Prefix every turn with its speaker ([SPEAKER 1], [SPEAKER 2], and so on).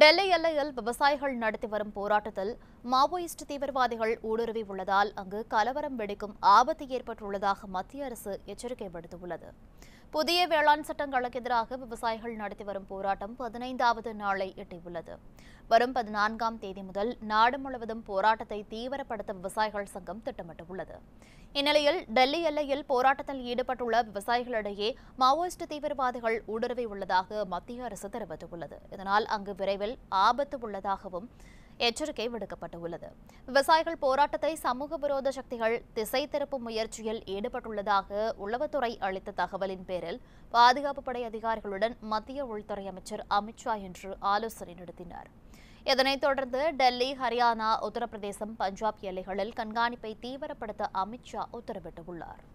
[SPEAKER 1] டெல்லி எல்லையில் விவசாயிகள் நடத்தி வரும் போராட்டத்தில் மாவோயிஸ்ட் தீவிரவாதிகள் ஊடுருவி உள்ளதால் அங்கு கலவரம் வெடிக்கும் ஆபத்து ஏற்பட்டுள்ளதாக மத்திய அரசு எச்சரிக்கை விடுத்துள்ளது புதிய வேளாண் சட்டங்களுக்கு எதிராக விவசாயிகள் நடத்தி வரும் போராட்டம் பதினைந்தாவது நாளை எட்டியுள்ளது வரும் பதினான்காம் தேதி முதல் நாடு முழுவதும் போராட்டத்தை தீவிரப்படுத்த விவசாயிகள் சங்கம் திட்டமிட்டுள்ளது இந்நிலையில் டெல்லி எல்லையில் போராட்டத்தில் ஈடுபட்டுள்ள விவசாயிகளிடையே மாவோயிஸ்ட் தீவிரவாதிகள் ஊடுருவி உள்ளதாக மத்திய அரசு தெரிவித்துள்ளது இதனால் அங்கு விரைவில் ஆபத்து உள்ளதாகவும் எச்சரிக்கை விடுக்கப்பட்டுள்ளது விவசாயிகள் போராட்டத்தை சமூக விரோத சக்திகள் திசை திருப்பும் முயற்சியில் ஈடுபட்டுள்ளதாக உளவுத்துறை அளித்த தகவலின் பேரில் பாதுகாப்பு படை அதிகாரிகளுடன் மத்திய உள்துறை அமைச்சர் அமித்ஷா இன்று ஆலோசனை நடத்தினார் இதனைத் தொடர்ந்து டெல்லி ஹரியானா உத்தரப்பிரதேசம் பஞ்சாப் எல்லைகளில் கண்காணிப்பை தீவிரப்படுத்த அமித்ஷா உத்தரவிட்டுள்ளார்